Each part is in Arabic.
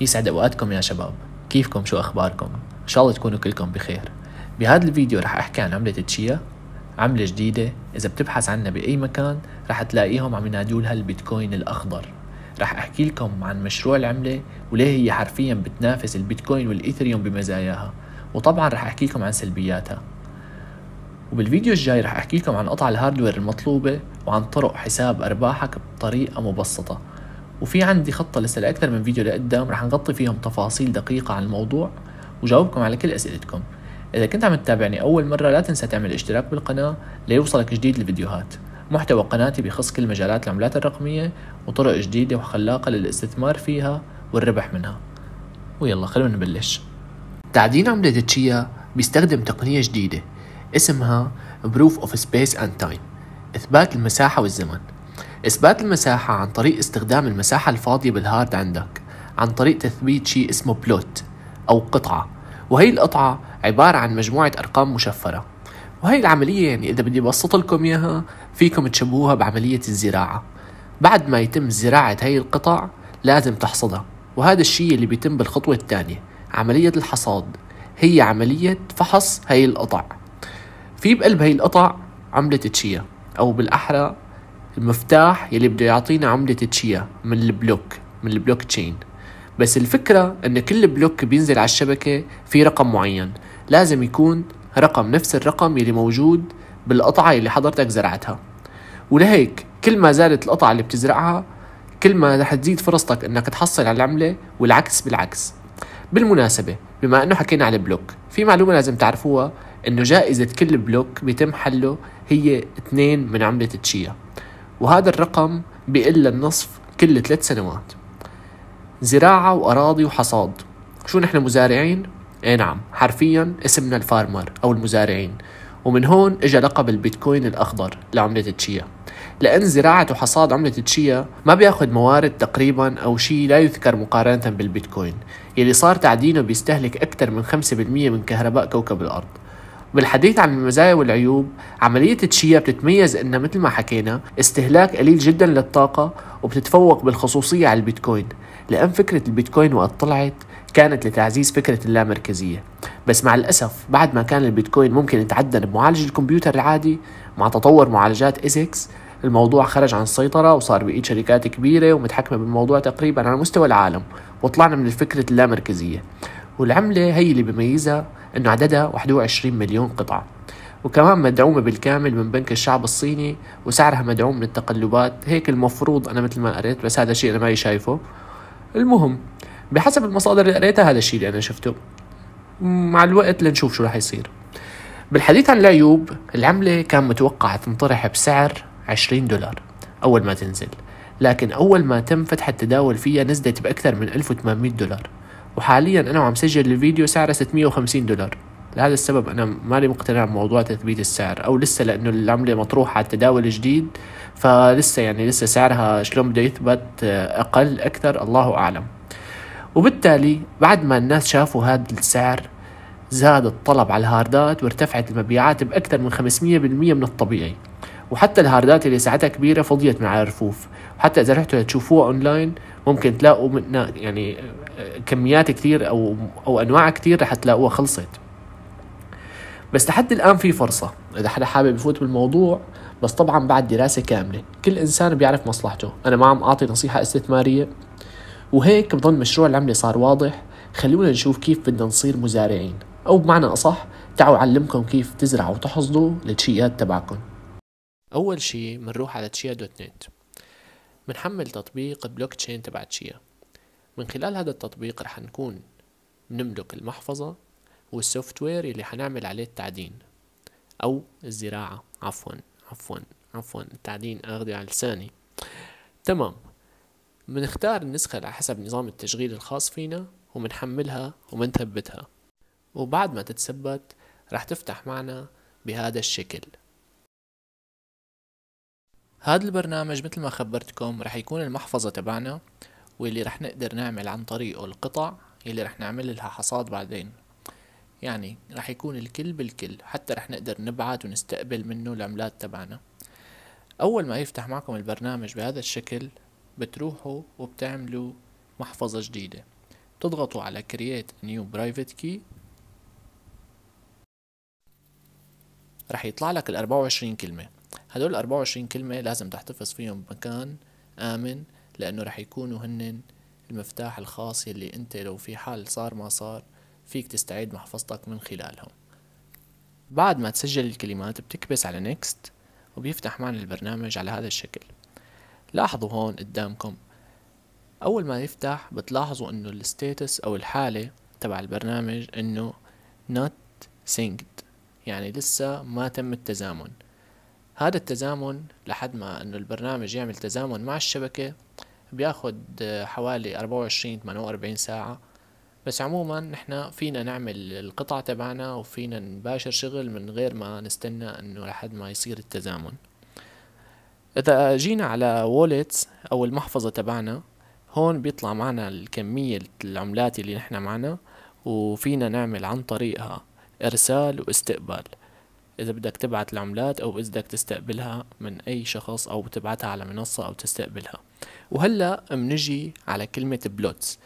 يسعد اوقاتكم يا شباب كيفكم شو اخباركم ان شاء الله تكونوا كلكم بخير بهذا الفيديو رح احكي عن عملة تشيا عملة جديدة اذا بتبحث عنها باي مكان رح تلاقيهم عم ينادوا لها البيتكوين الاخضر رح احكي لكم عن مشروع العملة وليه هي حرفيا بتنافس البيتكوين والايثريوم بمزاياها وطبعا رح احكي لكم عن سلبياتها وبالفيديو الجاي رح احكي لكم عن قطع الهاردوير المطلوبة وعن طرق حساب ارباحك بطريقة مبسطة وفي عندي خطة لسه لأكثر من فيديو لقدام رح نغطي فيهم تفاصيل دقيقة عن الموضوع وجاوبكم على كل أسئلتكم إذا كنت عم تتابعني أول مرة لا تنسى تعمل اشتراك بالقناة ليوصلك جديد الفيديوهات محتوى قناتي بخص كل مجالات العملات الرقمية وطرق جديدة وخلاقة للاستثمار فيها والربح منها ويلا خلونا نبلش تعدين عملة تشيا بيستخدم تقنية جديدة اسمها Proof of Space and Time إثبات المساحة والزمن إثبات المساحة عن طريق استخدام المساحة الفاضية بالهارد عندك عن طريق تثبيت شيء اسمه بلوت أو قطعة وهي القطعة عبارة عن مجموعة أرقام مشفرة وهي العملية يعني إذا بدي بسط لكم إياها فيكم تشبهوها بعملية الزراعة بعد ما يتم زراعة هي القطع لازم تحصدها وهذا الشيء اللي بيتم بالخطوة الثانية عملية الحصاد هي عملية فحص هي القطع في بقلب هي القطع عملة تشيا أو بالأحرى المفتاح يلي بده يعطينا عملة تشيا من البلوك من البلوك تشين بس الفكرة أن كل بلوك بينزل على الشبكة في رقم معين لازم يكون رقم نفس الرقم يلي موجود بالقطعة يلي حضرتك زرعتها ولهيك كل ما زادت القطعة اللي بتزرعها كل ما رح تزيد فرصتك انك تحصل على العملة والعكس بالعكس بالمناسبة بما انه حكينا على البلوك في معلومة لازم تعرفوها انه جائزة كل بلوك بيتم حله هي 2 من عملة تشيا وهذا الرقم بيقل النصف كل ثلاث سنوات زراعة وأراضي وحصاد شو نحن مزارعين؟ اي نعم حرفيا اسمنا الفارمر أو المزارعين ومن هون اجى لقب البيتكوين الأخضر لعملة تشيا لأن زراعة وحصاد عملة تشيا ما بياخد موارد تقريبا أو شيء لا يذكر مقارنة بالبيتكوين يلي صار تعدينه بيستهلك أكثر من 5% من كهرباء كوكب الأرض بالحديث عن المزايا والعيوب عملية تشيا بتتميز إنها مثل ما حكينا استهلاك قليل جدا للطاقة وبتتفوق بالخصوصية على البيتكوين لأن فكرة البيتكوين وقت طلعت كانت لتعزيز فكرة اللامركزية بس مع الأسف بعد ما كان البيتكوين ممكن يتعدل بمعالج الكمبيوتر العادي مع تطور معالجات إيزكس الموضوع خرج عن السيطرة وصار بإيد شركات كبيرة ومتحكمة بالموضوع تقريبا على مستوى العالم وطلعنا من فكرة اللامركزية والعملة هي اللي بميزها أنه عددها 21 مليون قطعة وكمان مدعومة بالكامل من بنك الشعب الصيني وسعرها مدعوم من التقلبات هيك المفروض أنا مثل ما قريت بس هذا الشيء أنا ما شايفه المهم بحسب المصادر اللي قريتها هذا الشيء اللي أنا شفته مع الوقت لنشوف شو راح يصير بالحديث عن العيوب العملة كان متوقع تنطرح بسعر 20 دولار أول ما تنزل لكن أول ما تم فتح التداول فيها نزلت بأكثر من 1800 دولار وحاليا انا وعم سجل الفيديو سعره 650 دولار لهذا السبب انا ماني مقتنع بموضوع تثبيت السعر او لسه لانه العمله مطروحه على التداول جديد فلسه يعني لسه سعرها شلون بده يثبت آه، اقل اكثر الله اعلم وبالتالي بعد ما الناس شافوا هذا السعر زاد الطلب على الهاردات وارتفعت المبيعات بأكثر من 500% من الطبيعي وحتى الهاردات اللي ساعتها كبيرة فضيت من على الرفوف حتى اذا رحتوا تشوفوها اونلاين ممكن تلاقوا منا يعني آه، كميات كثير او او انواع كثير رح تلاقوها خلصت بس لحد الان في فرصه اذا حدا حابب يفوت بالموضوع بس طبعا بعد دراسه كامله كل انسان بيعرف مصلحته انا ما عم اعطي نصيحه استثماريه وهيك بظن مشروع العمله صار واضح خلونا نشوف كيف بدنا نصير مزارعين او بمعنى اصح تعوا اعلمكم كيف تزرعوا وتحصدوا للشيئات تبعكم اول شيء بنروح على تشيا دوت نت بنحمل تطبيق بلوك تشين تبع تشيا من خلال هذا التطبيق رح نكون بنملك المحفظة والسوفت وير اللي حنعمل عليه التعدين أو الزراعة عفوا عفوا عفوا التعدين أخذه على لساني تمام بنختار النسخة على حسب نظام التشغيل الخاص فينا وبنحملها وبنثبتها وبعد ما تتثبت رح تفتح معنا بهذا الشكل هذا البرنامج مثل ما خبرتكم رح يكون المحفظة تبعنا واللي رح نقدر نعمل عن طريقه القطع اللي رح نعمل لها حصاد بعدين يعني رح يكون الكل بالكل حتى رح نقدر نبعت ونستقبل منه العملات تبعنا أول ما يفتح معكم البرنامج بهذا الشكل بتروحوا وبتعملوا محفظة جديدة بتضغطوا على Create New Private Key رح يطلع لك ال 24 كلمة هدول 24 كلمة لازم تحتفظ فيهم بمكان آمن لأنه رح يكونوا هن المفتاح الخاص يلي أنت لو في حال صار ما صار فيك تستعيد محفظتك من خلالهم بعد ما تسجل الكلمات بتكبس على Next وبيفتح معنا البرنامج على هذا الشكل لاحظوا هون قدامكم أول ما يفتح بتلاحظوا أنه الستاتس أو الحالة تبع البرنامج أنه not synced يعني لسه ما تم التزامن هذا التزامن لحد ما انه البرنامج يعمل تزامن مع الشبكة بياخد حوالي 24 48 ساعة بس عموما نحنا فينا نعمل القطع تبعنا وفينا نباشر شغل من غير ما نستنى انه لحد ما يصير التزامن اذا جينا على وولتس او المحفظة تبعنا هون بيطلع معنا الكمية العملات اللي نحنا معنا وفينا نعمل عن طريقها ارسال واستقبال إذا بدك تبعت العملات أو إذا بدك تستقبلها من أي شخص أو تبعتها على منصة أو تستقبلها وهلأ منجي على كلمة بلوتس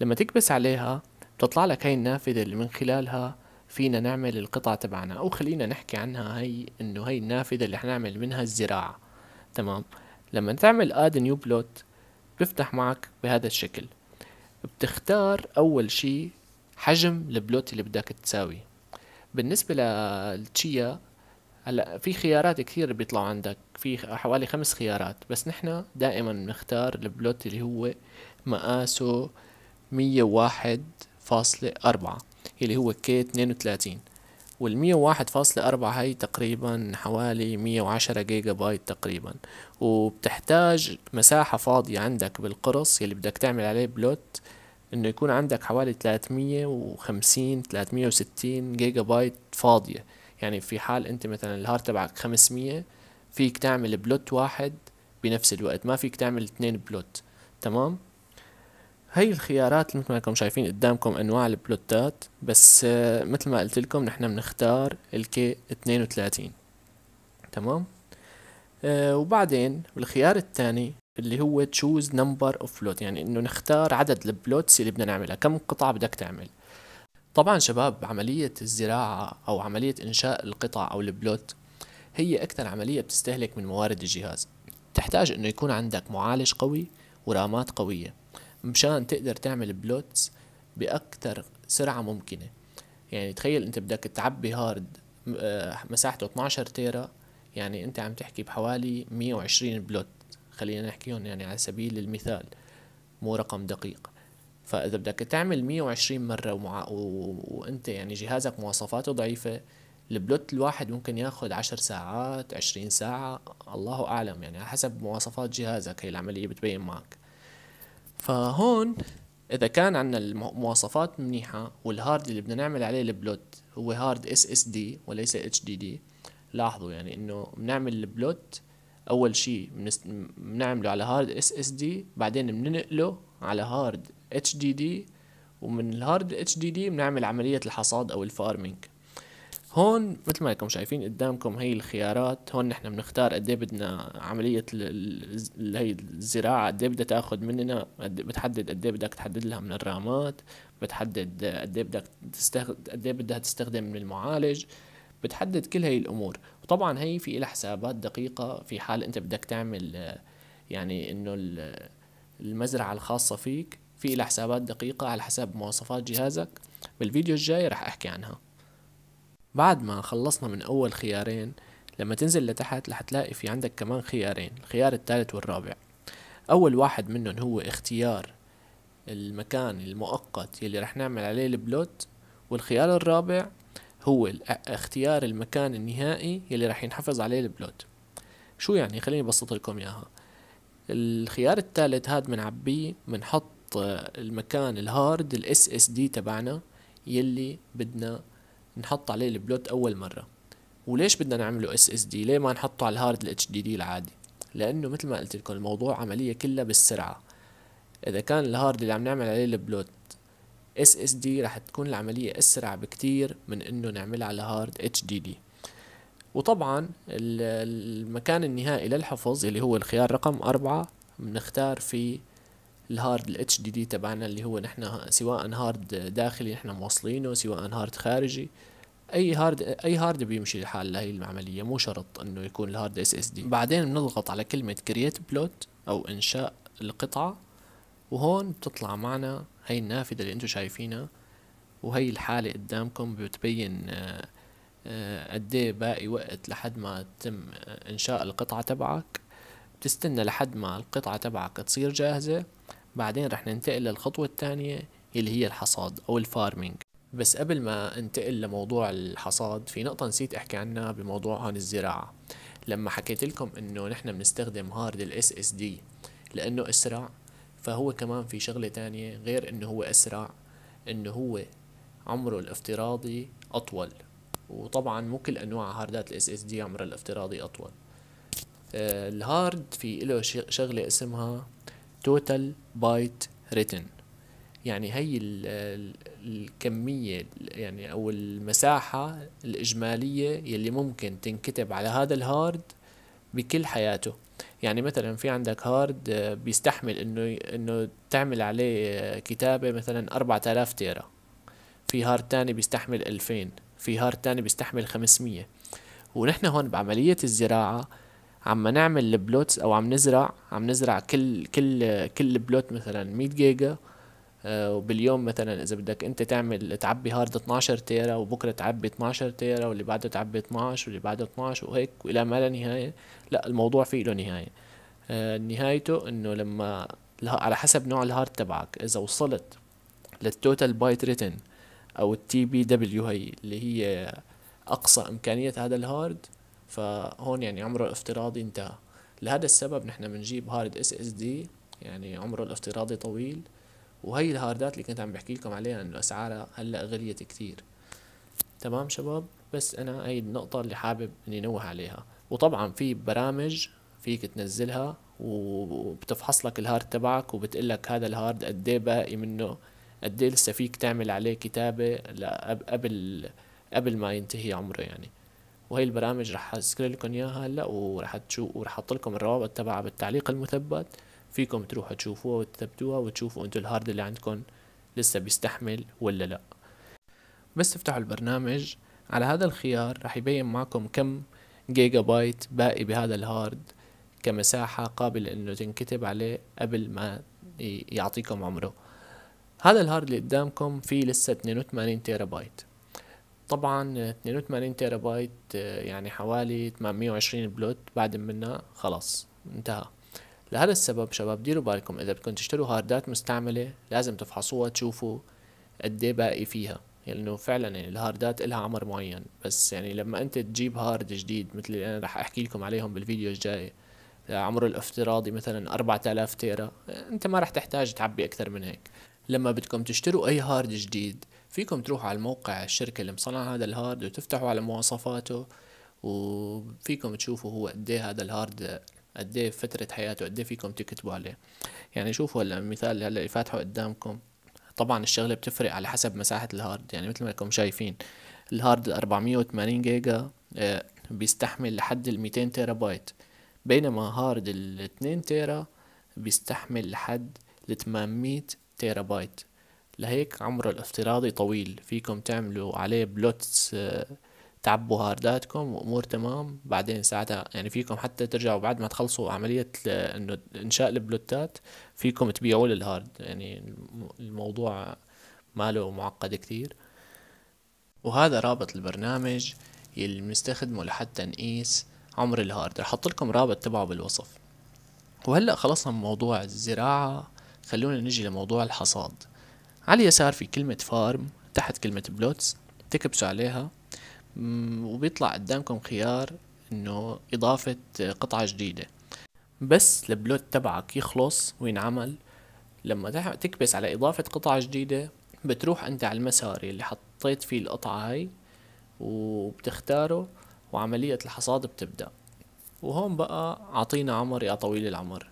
لما تكبس عليها بتطلع لك هاي النافذة اللي من خلالها فينا نعمل القطع تبعنا أو خلينا نحكي عنها هي إنه هي النافذة اللي حنعمل منها الزراعة تمام لما تعمل اد نيو بلوت بفتح معك بهذا الشكل بتختار أول شي حجم البلوت اللي بدك تساوي بالنسبه للتشيا هلا في خيارات كثير بيطلعوا عندك في حوالي خمس خيارات بس نحن دائما بنختار البلوت اللي هو مقاسه مية واحد فاصلة أربعة اللي هو كي اتنين وتلاتين والمية واحد فاصلة أربعة هاي تقريبا حوالي مية وعشرة جيجا بايت تقريبا وبتحتاج مساحة فاضية عندك بالقرص اللي بدك تعمل عليه بلوت انه يكون عندك حوالي 350 360 جيجا بايت فاضية يعني في حال انت مثلا الهارد تبعك 500 فيك تعمل بلوت واحد بنفس الوقت ما فيك تعمل اثنين بلوت تمام هي الخيارات مثل ما انكم شايفين قدامكم انواع البلوتات بس آه، مثل ما قلت لكم نحن بنختار الكي 32 تمام آه، وبعدين بالخيار الثاني اللي هو تشوز نمبر اوف لوت يعني انه نختار عدد البلوتس اللي بدنا نعملها كم قطعه بدك تعمل طبعا شباب عملية الزراعة أو عملية إنشاء القطع أو البلوت هي أكثر عملية بتستهلك من موارد الجهاز تحتاج إنه يكون عندك معالج قوي ورامات قوية مشان تقدر تعمل بلوتس بأكثر سرعة ممكنة يعني تخيل أنت بدك تعبي هارد آه، مساحته 12 تيرا يعني أنت عم تحكي بحوالي 120 بلوت خلينا نحكيهم يعني على سبيل المثال مو رقم دقيق فاذا بدك تعمل 120 مره ومع... و... وانت يعني جهازك مواصفاته ضعيفه البلوت الواحد ممكن ياخذ 10 ساعات 20 ساعه الله اعلم يعني حسب مواصفات جهازك هي العمليه بتبين معك فهون اذا كان عندنا المواصفات منيحه والهارد اللي بدنا نعمل عليه البلوت هو هارد اس اس دي وليس اتش دي دي لاحظوا يعني انه بنعمل البلوت اول شيء بنعمله على هارد اس اس دي بعدين بننقله على هارد اتش دي دي ومن الهارد اتش دي دي بنعمل عمليه الحصاد او الفارمينج هون مثل ما انكم شايفين قدامكم هي الخيارات هون نحن بنختار قد إيه بدنا عمليه هي الزراعه قد إيه بدها تاخذ مننا إيه بتحدد قد بدك تحدد لها من الرامات بتحدد قد بدك تستخدم قد بدها تستخدم من المعالج بتحدد كل هاي الامور وطبعا هي في لها حسابات دقيقه في حال انت بدك تعمل يعني انه المزرعه الخاصه فيك في لها حسابات دقيقه على حسب مواصفات جهازك بالفيديو الجاي رح احكي عنها بعد ما خلصنا من اول خيارين لما تنزل لتحت رح تلاقي في عندك كمان خيارين الخيار الثالث والرابع اول واحد منهم هو اختيار المكان المؤقت يلي رح نعمل عليه البلوت والخيار الرابع هو اختيار المكان النهائي يلي راح ينحفظ عليه البلود شو يعني خليني ابسط لكم اياها الخيار الثالث هاد بنعبيه بنحط آه، المكان الهارد الاس اس دي تبعنا يلي بدنا نحط عليه البلوت اول مره وليش بدنا نعمله اس اس دي ليه ما نحطه على الهارد الاتش دي دي العادي لانه مثل ما قلت لكم الموضوع عمليه كلها بالسرعه اذا كان الهارد اللي عم نعمل عليه البلوت اس اس دي رح تكون العملية اسرع بكتير من انه نعملها على هارد اتش دي دي وطبعا المكان النهائي للحفظ اللي هو الخيار رقم أربعة بنختار فيه الهارد الاتش دي دي تبعنا اللي هو نحن سواء هارد داخلي نحن موصلينه سواء هارد خارجي اي هارد اي هارد بيمشي الحال لهي العمليه مو شرط انه يكون الهارد اس اس دي بعدين بنضغط على كلمه كرييت بلوت او انشاء القطعه وهون بتطلع معنا هاي النافذة اللي انتم شايفينها وهي الحالة قدامكم بتبين آه، آه، قد ايه باقي وقت لحد ما تتم آه، انشاء القطعة تبعك بتستنى لحد ما القطعة تبعك تصير جاهزة بعدين رح ننتقل للخطوة الثانية اللي هي الحصاد أو الفارمينج بس قبل ما انتقل لموضوع الحصاد في نقطة نسيت احكي عنها بموضوع هون الزراعة لما حكيت لكم انه نحن بنستخدم هارد الاس اس دي لانه اسرع فهو كمان في شغلة تانية غير انه هو اسرع انه هو عمره الافتراضي اطول وطبعا مو كل انواع هاردات الاس اس دي عمرها الافتراضي اطول آه، الهارد في له شغلة اسمها توتال بايت ريتن يعني هي الكمية يعني أو المساحة الإجمالية يلي ممكن تنكتب على هذا الهارد بكل حياته يعني مثلا في عندك هارد بيستحمل انه انه تعمل عليه كتابة مثلا اربعة الاف تيرا في هارد تاني بيستحمل الفين في هارد تاني بيستحمل خمسمية ونحن هون بعملية الزراعة عم نعمل البلوتس او عم نزرع عم نزرع كل كل كل بلوت مثلا مية جيجا آه، وباليوم مثلا اذا بدك انت تعمل تعبي هارد 12 تيرا وبكره تعبي 12 تيرا واللي بعده تعبي 12 واللي بعده 12 وهيك والى ما لا نهايه لا الموضوع فيه له نهايه آه، نهايته انه لما على حسب نوع الهارد تبعك اذا وصلت للتوتال بايت ريتن او التي بي دبليو هي اللي هي اقصى امكانيه هذا الهارد فهون يعني عمره الافتراضي انتهى لهذا السبب نحن بنجيب هارد اس اس دي يعني عمره الافتراضي طويل وهي الهاردات اللي كنت عم بحكي لكم عليها انه اسعارها هلا غليت كتير تمام شباب بس انا هي النقطة اللي حابب اني نوه عليها وطبعا في برامج فيك تنزلها وبتفحص لك الهارد تبعك وبتقلك هذا الهارد قد ايه باقي منه قد ايه لسه فيك تعمل عليه كتابة قبل قبل ما ينتهي عمره يعني وهي البرامج رح اذكر لكم اياها هلا ورح تشوف ورح احط لكم الروابط تبعها بالتعليق المثبت فيكم تروحوا تشوفوها وتثبتوها وتشوفوا انتو الهارد اللي عندكم لسه بيستحمل ولا لا بس تفتحوا البرنامج على هذا الخيار رح يبين معكم كم جيجا بايت باقي بهذا الهارد كمساحة قابلة انه تنكتب عليه قبل ما يعطيكم عمره هذا الهارد اللي قدامكم فيه لسه 82 تيرا بايت طبعا 82 تيرا بايت يعني حوالي 820 بلوت بعد منا خلاص انتهى لهذا السبب شباب ديروا بالكم اذا بدكم تشتروا هاردات مستعمله لازم تفحصوها تشوفوا قد ايه باقي فيها لانه يعني فعلا يعني الهاردات لها عمر معين بس يعني لما انت تجيب هارد جديد مثل اللي انا رح احكي لكم عليهم بالفيديو الجاي عمره الافتراضي مثلا 4000 تيرا انت ما رح تحتاج تعبي اكثر من هيك لما بدكم تشتروا اي هارد جديد فيكم تروحوا على الموقع الشركه اللي مصنعه هذا الهارد وتفتحوا على مواصفاته وفيكم تشوفوا هو قد ايه هذا الهارد قد ايه فترة حياته قد ايه فيكم تكتبوا عليه يعني شوفوا هلا المثال اللي هلا فاتحه قدامكم طبعا الشغلة بتفرق على حسب مساحة الهارد يعني مثل ما انكم شايفين الهارد ال 480 جيجا آه، بيستحمل لحد ال 200 تيرا بايت بينما هارد ال 2 تيرا بيستحمل لحد ل 800 تيرا بايت لهيك عمره الافتراضي طويل فيكم تعملوا عليه بلوتس آه، تعبوا هارداتكم وامور تمام بعدين ساعتها يعني فيكم حتى ترجعوا بعد ما تخلصوا عمليه انه انشاء البلوتات فيكم تبيعوا الهارد يعني الموضوع ماله معقد كتير وهذا رابط البرنامج يلي بنستخدمه لحتى نقيس عمر الهارد رح احط لكم رابط تبعه بالوصف وهلا خلصنا من موضوع الزراعه خلونا نجي لموضوع الحصاد على اليسار في كلمه فارم تحت كلمه بلوتس تكبسوا عليها وبيطلع قدامكم خيار انه اضافة قطعة جديدة بس البلوت تبعك يخلص وينعمل لما تكبس على اضافة قطعة جديدة بتروح انت على المسار اللي حطيت فيه القطعة هاي وبتختاره وعملية الحصاد بتبدأ وهون بقى عطينا عمر يا طويل العمر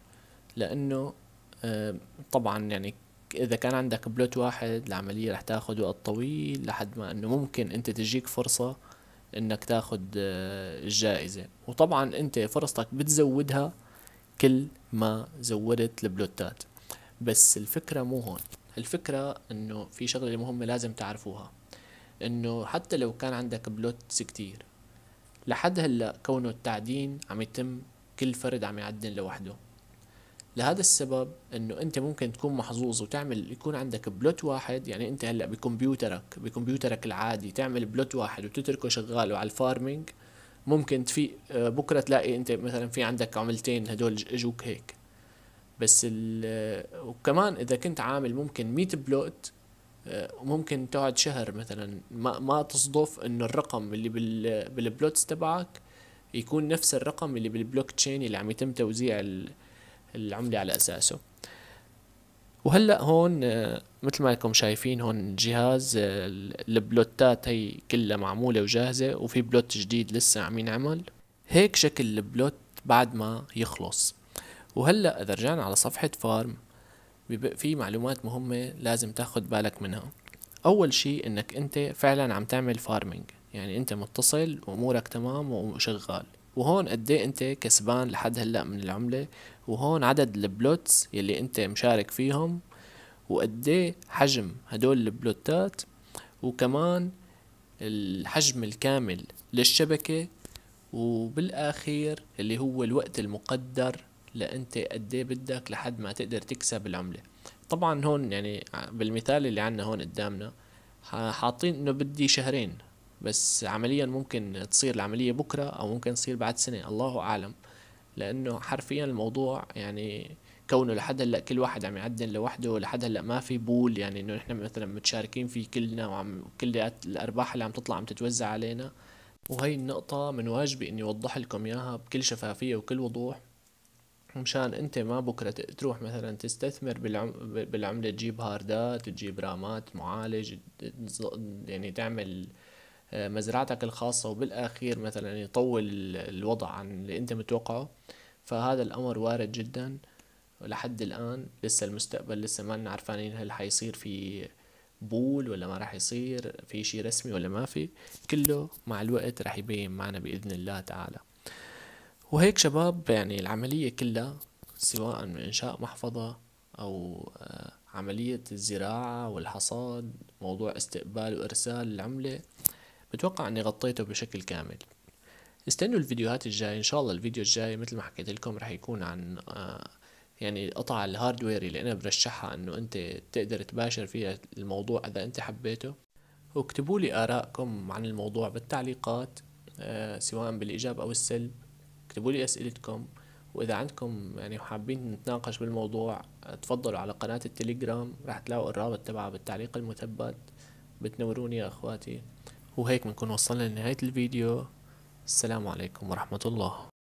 لانه آه، طبعا يعني اذا كان عندك بلوت واحد العملية رح تاخد وقت طويل لحد ما انه ممكن انت تجيك فرصة انك تاخذ آه، الجائزة وطبعا انت فرصتك بتزودها كل ما زودت البلوتات بس الفكرة مو هون الفكرة انه في شغلة مهمة لازم تعرفوها انه حتى لو كان عندك بلوتس كتير لحد هلا كونه التعدين عم يتم كل فرد عم يعدن لوحده لهذا السبب انه انت ممكن تكون محظوظ وتعمل يكون عندك بلوت واحد يعني انت هلا بكمبيوترك بكمبيوترك العادي تعمل بلوت واحد وتتركه شغال وعلى الفارمينج ممكن تفيق آه، بكره تلاقي انت مثلا في عندك عملتين هدول اجوك هيك بس آه، وكمان اذا كنت عامل ممكن 100 بلوت آه، ممكن تقعد شهر مثلا ما ما تصدف انه الرقم اللي بالبلوتس تبعك يكون نفس الرقم اللي بالبلوك تشين اللي عم يتم توزيع العملة على أساسه وهلا هون آه، مثل ما انكم شايفين هون الجهاز آه، البلوتات هي كلها معموله وجاهزه وفي بلوت جديد لسه عم ينعمل هيك شكل البلوت بعد ما يخلص وهلا اذا رجعنا على صفحه فارم بيبقى في معلومات مهمه لازم تاخد بالك منها اول شيء انك انت فعلا عم تعمل فارمنج يعني انت متصل وامورك تمام وشغال وهون قد إيه انت كسبان لحد هلا من العمله وهون عدد البلوتس يلي انت مشارك فيهم وقدي ايه حجم هدول البلوتات وكمان الحجم الكامل للشبكة وبالأخير اللي هو الوقت المقدر لأنت قدي ايه بدك لحد ما تقدر تكسب العملة طبعا هون يعني بالمثال اللي عنا هون قدامنا حاطين انه بدي شهرين بس عمليا ممكن تصير العملية بكرة او ممكن تصير بعد سنة الله اعلم لانه حرفيا الموضوع يعني كونه لحد هلا كل واحد عم يعدل لوحده لحد هلا ما في بول يعني انه نحن مثلا متشاركين فيه كلنا وعم كل الارباح اللي عم تطلع عم تتوزع علينا وهي النقطة من واجبي اني اوضح لكم اياها بكل شفافية وكل وضوح مشان انت ما بكره تروح مثلا تستثمر بالعم... بالعمله تجيب هاردات تجيب رامات معالج يعني تعمل آه، مزرعتك الخاصة وبالأخير مثلا يطول الوضع عن اللي أنت متوقعه فهذا الأمر وارد جدا لحد الآن لسه المستقبل لسه ما عارفين هل حيصير في بول ولا ما راح يصير في شيء رسمي ولا ما في كله مع الوقت راح يبين معنا بإذن الله تعالى وهيك شباب يعني العملية كلها سواء من إنشاء محفظة أو آه، عملية الزراعة والحصاد موضوع استقبال وإرسال العملة بتوقع اني غطيته بشكل كامل استنوا الفيديوهات الجاية ان شاء الله الفيديو الجاي مثل ما حكيت لكم رح يكون عن آه، يعني قطع الهاردوير اللي انا برشحها انه انت تقدر تباشر فيها الموضوع اذا انت حبيته واكتبوا لي ارائكم عن الموضوع بالتعليقات آه، سواء بالايجاب او السلب اكتبوا لي اسئلتكم واذا عندكم يعني حابين نتناقش بالموضوع تفضلوا على قناة التليجرام رح تلاقوا الرابط تبعها بالتعليق المثبت بتنوروني يا اخواتي وهيك بنكون وصلنا لنهاية الفيديو السلام عليكم ورحمة الله